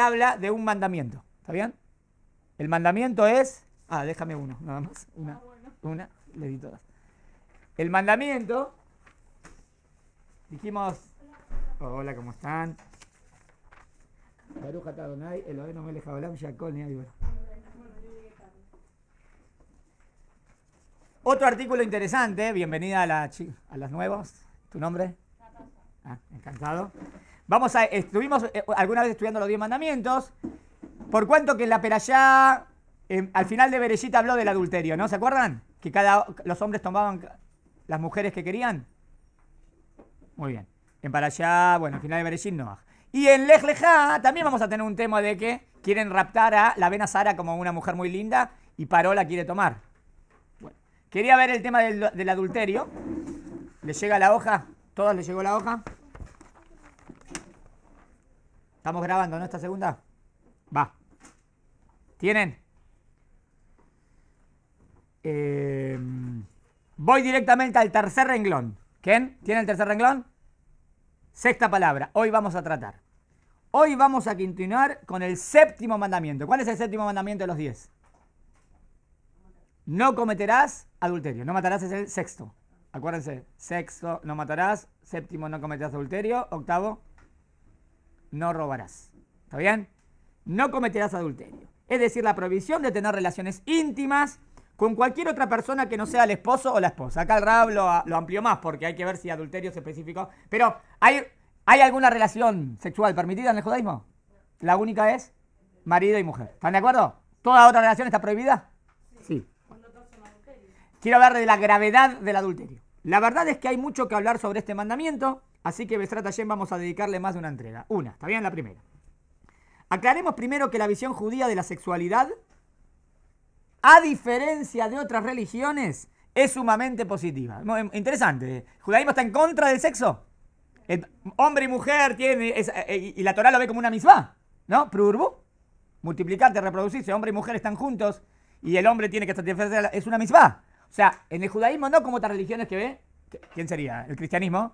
habla de un mandamiento. ¿Está bien? El mandamiento es. Ah, déjame uno, nada más. Una, ah, una, le di todas. El mandamiento. Dijimos. Hola, ¿cómo están? Otro artículo interesante, bienvenida a, la, a las nuevas. ¿Tu nombre? Ah, encantado. Vamos a, estuvimos eh, alguna vez estudiando los 10 mandamientos, por cuanto que en la Perayá, em, al final de Berellita habló del adulterio, ¿no? ¿Se acuerdan? Que cada, los hombres tomaban las mujeres que querían. Muy bien. En Parayá, bueno, al final de Berechit, no. Y en Lej también vamos a tener un tema de que quieren raptar a la vena Sara como una mujer muy linda y Parola quiere tomar. quería ver el tema del, del adulterio. ¿Le llega la hoja? ¿Todas le llegó la hoja? Estamos grabando, ¿no? Esta segunda. Va. ¿Tienen? Em, voy directamente al tercer renglón. ¿Quién? ¿Tiene el tercer renglón? Sexta palabra. Hoy vamos a tratar. Hoy vamos a continuar con el séptimo mandamiento. ¿Cuál es el séptimo mandamiento de los diez? No cometerás adulterio. No matarás es el sexto. Acuérdense, sexto no matarás, séptimo no cometerás adulterio, octavo no robarás. ¿Está bien? No cometerás adulterio. Es decir, la prohibición de tener relaciones íntimas con cualquier otra persona que no sea el esposo o la esposa. Acá el Rab lo, amplió más porque hay que ver si adulterio es específico. Pero, ¿hay, ¿hay alguna relación sexual permitida en el judaísmo? La única es marido y mujer. ¿Están de acuerdo? ¿Toda otra relación está prohibida? Sí. Quiero hablar de la gravedad del adulterio. La verdad es que hay mucho que hablar sobre este mandamiento. Así que Besrat Hashem vamos a dedicarle más de una entrega. Una, está bien la primera. Aclaremos primero que la visión judía de la sexualidad, a diferencia de otras religiones, es sumamente positiva. Em, interesante. ¿eh? judaísmo está en contra del sexo? hombre y mujer tienen. Eh, eh, y la Torah lo ve como una misma, ¿no? Prurbu. Multiplicarte, reproducirse. Hombre y mujer están juntos y el hombre tiene que satisfacer. Es una misma. O sea, en el judaísmo no como otras religiones que ve. ¿Quién sería? ¿El cristianismo?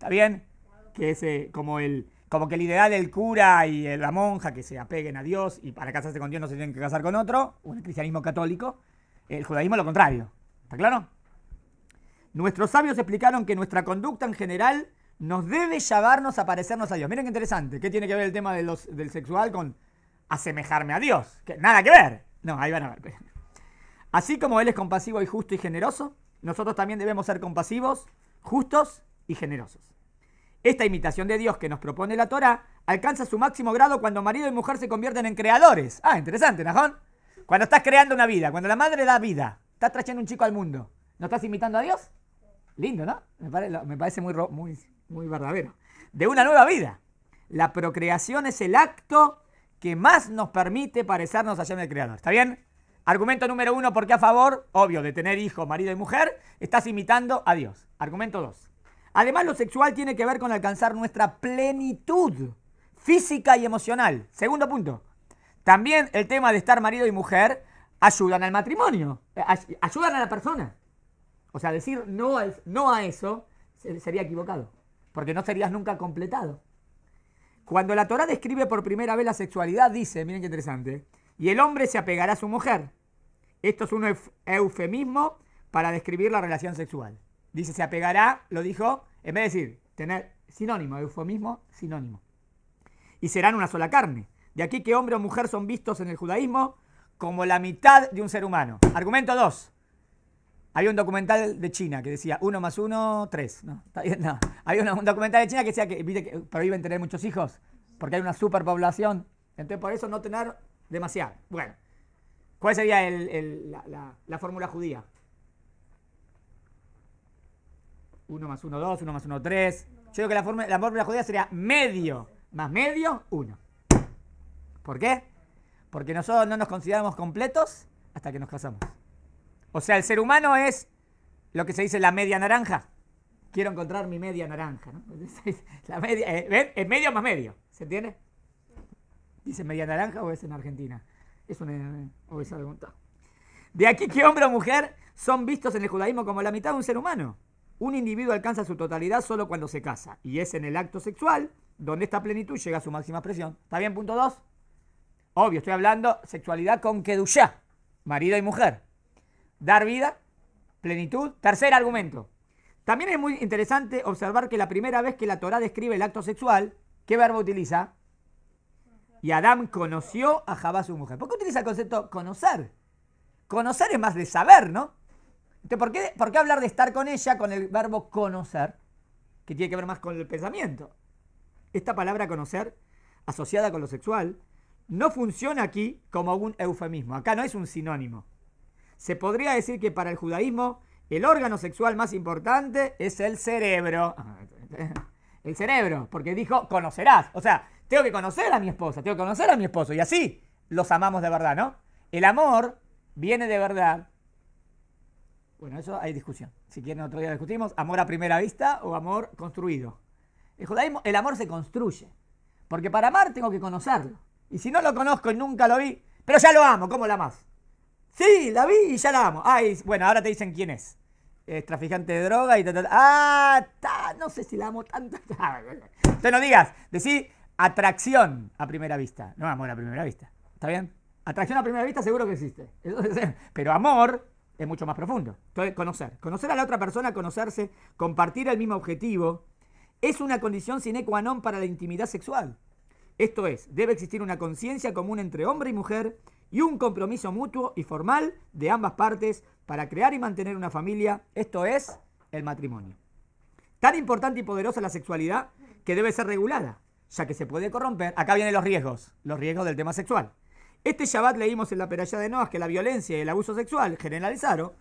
¿Está bien? Que es como el como que el ideal del cura y la monja que se apeguen a Dios y para casarse con Dios no se tienen que casar con otro, un cristianismo católico, el judaísmo lo contrario. ¿Está claro? Nuestros sabios explicaron que nuestra conducta en general nos debe llevarnos a parecernos a Dios. Miren qué interesante. ¿Qué tiene que ver el tema del sexual con asemejarme a Dios? Que, nada que ver. No, ahí van a ver. Así como Él es compasivo y justo y generoso, nosotros también debemos ser compasivos, justos y generosos. Esta imitación de Dios que nos propone la Torah alcanza su máximo grado cuando marido y mujer se convierten en creadores. Ah, interesante, Najón. Cuando estás creando una vida, cuando la madre da vida, estás trayendo un chico al mundo, ¿no estás imitando a Dios? Lindo, ¿no? Me, parece muy, muy, muy verdadero. De una nueva vida. La procreación es el acto que más nos permite parecernos a en el Creador. ¿Está bien? Argumento número uno, porque a favor, obvio, de tener hijo, marido y mujer, estás imitando a Dios. Argumento dos. Además, lo sexual tiene que ver con alcanzar nuestra plenitud física y emocional. Segundo punto. También el tema de estar marido y mujer ayudan al matrimonio, eh, ayudan a la persona. O sea, decir no a, eso sería equivocado, porque no serías nunca completado. Cuando la Torah describe por primera vez la sexualidad, dice, miren qué interesante, y el hombre se apegará a su mujer. Esto es un eufemismo para describir la relación sexual. Dice, se apegará, lo dijo, en vez de decir tener sinónimo, eufemismo, sinónimo. Y serán una sola carne. De aquí que hombre o mujer son vistos en el judaísmo como la mitad de un ser humano. Argumento 2. Hay un documental de China que decía uno más uno tres No, un, documental de China que decía que, que prohíben tener muchos hijos porque hay una superpoblación. Entonces, por eso no tener demasiado. Bueno, ¿cuál sería la fórmula judía? 1 más 1, 2, 1 más 1, 3. Yo creo que la fórmula, la fórmula sería medio más medio, 1. ¿Por qué? Porque nosotros no nos consideramos completos hasta que nos casamos. O sea, el ser humano es lo que se dice la media naranja. Quiero encontrar mi media naranja. ¿no? La media, eh, ¿Ven? Es medio más medio. ¿Se entiende? ¿Dice media naranja o es en Argentina? Es una, o pregunta De aquí que hombre o mujer son vistos en el judaísmo como la mitad de un ser humano. Un individuo alcanza su totalidad solo cuando se casa y es en el acto sexual donde esta plenitud llega a su máxima expresión. ¿Está bien, punto 2? Obvio, estoy hablando sexualidad con Kedushah, marido y mujer. Dar vida, plenitud. Tercer argumento. También es muy interesante observar que la primera vez que la Torah describe el acto sexual, ¿qué verbo utiliza? Y Adán conoció a Jabá su mujer. ¿Por qué utiliza el concepto conocer? Conocer es más de saber, ¿no? Entonces, ¿por qué, ¿por qué hablar de estar con ella con el verbo conocer, que tiene que ver más con el pensamiento? Esta palabra conocer, asociada con lo sexual, no funciona aquí como un eufemismo. Acá no es un sinónimo. Se podría decir que para el judaísmo el órgano sexual más importante es el cerebro. El cerebro, porque dijo, conocerás. O sea, tengo que conocer a mi esposa, tengo que conocer a mi esposo. Y así los amamos de verdad, ¿no? El amor viene de verdad bueno, eso hay discusión. Si quieren otro día discutimos, amor a primera vista o amor construido. El el amor se construye. Porque para amar tengo que conocerlo. Y si no lo conozco y nunca lo vi, pero ya lo amo, ¿cómo la amas? Sí, la vi y ya la amo. Ay, bueno, ahora te dicen quién es. Es traficante de droga y tal, Ah, no sé si la amo tanto. Ah, te no digas, decí atracción a primera vista. No amor a primera vista. ¿Está bien? Atracción a primera vista seguro que existe. Pero amor es mucho más profundo. Entonces, conocer. Conocer a la otra persona, conocerse, compartir el mismo objetivo, es una condición sine qua non para la intimidad sexual. Esto es, debe existir una conciencia común entre hombre y mujer y un compromiso mutuo y formal de ambas partes para crear y mantener una familia, esto es, el matrimonio. Tan importante y poderosa la sexualidad que debe ser regulada, ya que se puede corromper. Acá vienen los riesgos, los riesgos del tema sexual. Este Shabbat leímos en la Peralla de Noas que la violencia y el abuso sexual generalizaron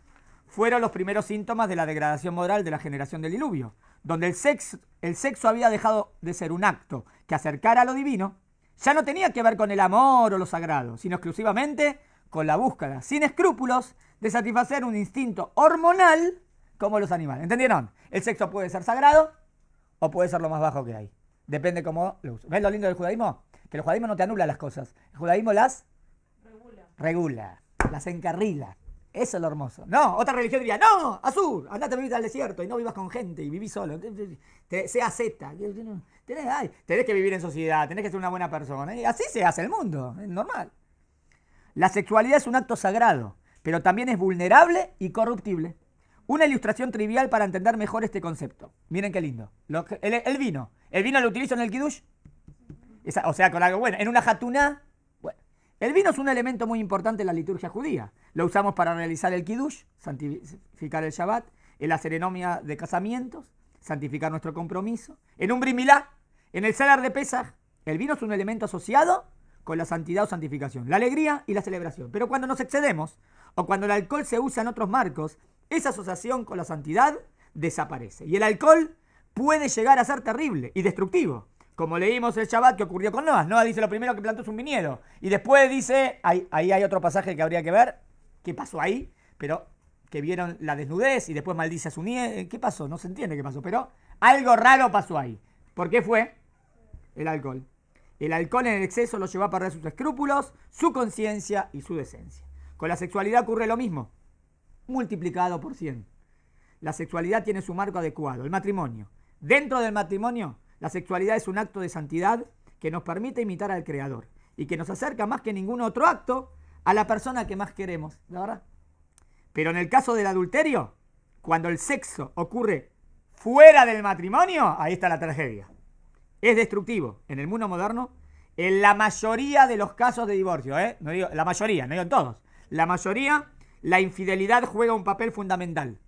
fueron los primeros síntomas de la degradación moral de la generación del diluvio, donde el sexo, el sexo había dejado de ser un acto que acercara a lo divino, ya no tenía que ver con el amor o lo sagrado, sino exclusivamente con la búsqueda, sin escrúpulos, de satisfacer un instinto hormonal como los animales. ¿Entendieron? El sexo puede ser sagrado o puede ser lo más bajo que hay. Depende cómo lo usas. ¿Ves lo lindo del judaísmo? Que el judaísmo no te anula las cosas. El judaísmo las regula, las encarrila. Eso es lo hermoso. No, otra religión diría, no, azul, andate a vivir al desierto y no vivas con gente y vivís solo. sea Z. Tenés, que vivir en sociedad, tenés que ser una buena persona. Y así se hace el mundo, es normal. La sexualidad es un acto sagrado, pero también es vulnerable y corruptible. Una ilustración trivial para entender mejor este concepto. Miren qué lindo. el, vino. ¿El vino lo utilizo en el kidush? o sea, con algo bueno. En una jatuná el vino es un elemento muy importante en la liturgia judía. Lo usamos para realizar el kiddush, santificar el Shabbat, en la ceremonia de casamientos, santificar nuestro compromiso, en un brimilá, en el salar de Pesach, El vino es un elemento asociado con la santidad o santificación, la alegría y la celebración. Pero cuando nos excedemos o cuando el alcohol se usa en otros marcos, esa asociación con la santidad desaparece. Y el alcohol puede llegar a ser terrible y destructivo como leímos el Shabbat que ocurrió con Noah. Noah dice lo primero que plantó es un viñedo. Y después dice, ahí, ahí hay otro pasaje que habría que ver, qué pasó ahí, pero que vieron la desnudez y después maldice a su nieve. Eh, ¿Qué pasó? No se entiende qué pasó, pero algo raro pasó ahí. ¿Por qué fue? El alcohol. El alcohol en el exceso lo llevó a perder sus escrúpulos, su conciencia y su decencia. Con la sexualidad ocurre lo mismo, multiplicado por 100. La sexualidad tiene su marco adecuado, el matrimonio. Dentro del matrimonio la sexualidad es un acto de santidad que nos permite imitar al Creador y que nos acerca más que ningún otro acto a la persona que más queremos, verdad. Pero en el caso del adulterio, cuando el sexo ocurre fuera del matrimonio, ahí está la tragedia. Es destructivo en el mundo moderno en la mayoría de los casos de divorcio, ¿eh? la mayoría, no digo en todos. La mayoría, la infidelidad juega un papel fundamental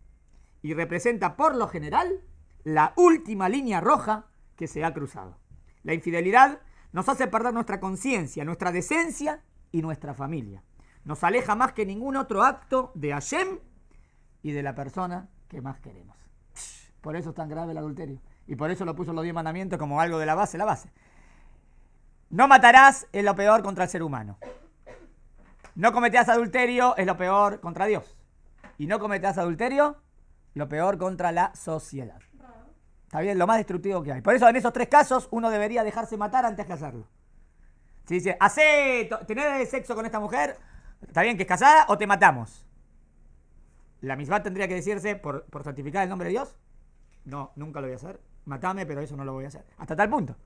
y representa por lo general la última línea roja que se ha cruzado. La infidelidad nos hace perder nuestra conciencia, nuestra decencia y nuestra familia. Nos aleja más que ningún otro acto de Hashem y de la persona que más queremos. Por eso es tan grave el adulterio. Y por eso lo puso los diez mandamientos como algo de la base, la base. No matarás es lo peor contra el ser humano. No cometerás adulterio es lo peor contra Dios. Y no cometerás adulterio, lo peor contra la sociedad. Está bien, lo más destructivo que hay. Por eso en esos tres casos uno debería dejarse matar antes que hacerlo. Si dice, hace, tener sexo con esta mujer, está bien que es casada o te matamos. La misma tendría que decirse por, por santificar el nombre de Dios. No, nunca lo voy a hacer. Matame, pero eso no lo voy a hacer. Hasta tal punto.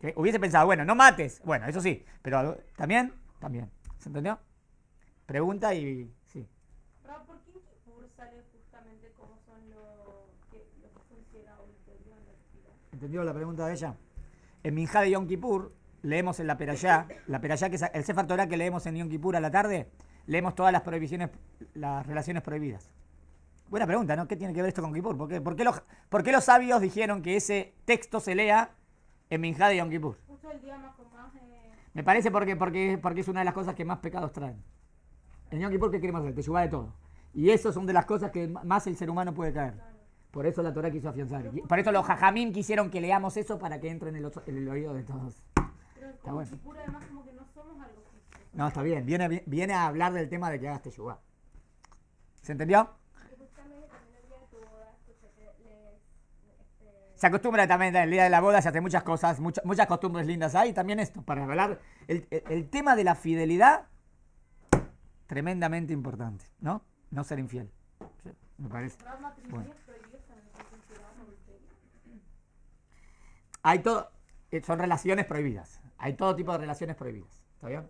que Hubiese pensado, bueno, no mates. Bueno, eso sí. Pero también, también. ¿Se entendió? Pregunta y sí. por qué ¿Entendió la pregunta de ella? En Minjá de Yom Kippur, leemos en la Perayá, la Perayá que el Sefer Torah que leemos en Yom Kippur a la tarde, leemos todas las prohibiciones, las relaciones prohibidas. Buena pregunta, ¿no? ¿Qué tiene que ver esto con Kippur? ¿Por qué, los, sabios dijeron que ese texto se lea en Minjá de Yom Kippur? Eh. Me parece porque, porque, es una de las cosas que más pecados traen. En Yom Kippur, ¿qué queremos hacer? Te de todo. Y eso son de las cosas que más el ser humano puede caer. Por eso la Torah quiso afianzar. Por eso los jajamín quisieron que leamos eso para que entre en el, oído de todos. está bueno. además, como que no, somos algo no, está bien. Viene, a hablar del tema de que hagas teyubá. ¿Se entendió? Este, se acostumbra también el día de la boda, se hace muchas cosas, muchas, costumbres lindas ahí. También esto, para hablar, el, tema de la fidelidad, tremendamente importante, ¿no? No ser infiel. Me parece. Bueno. hay todo, eh, son relaciones prohibidas. Hay todo tipo de relaciones prohibidas. ¿Está bien?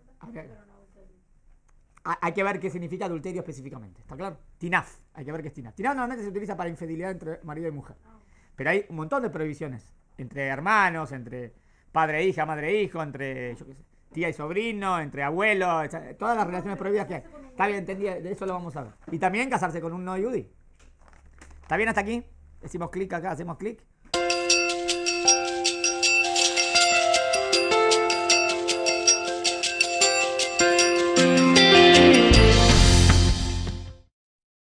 Hay que ver qué significa adulterio específicamente. ¿Está claro? Tinaf. Hay que ver qué es tinaf. Tinaf normalmente se utiliza para infidelidad entre marido y mujer. Pero hay un montón de prohibiciones. Entre hermanos, entre padre e hija, madre e hijo, entre tía y sobrino, entre abuelos. Todas las relaciones prohibidas que hay. Está bien, entendí. De eso lo vamos a ver. Y también casarse con un no yudi. ¿Está bien hasta aquí? Decimos clic acá, hacemos clic.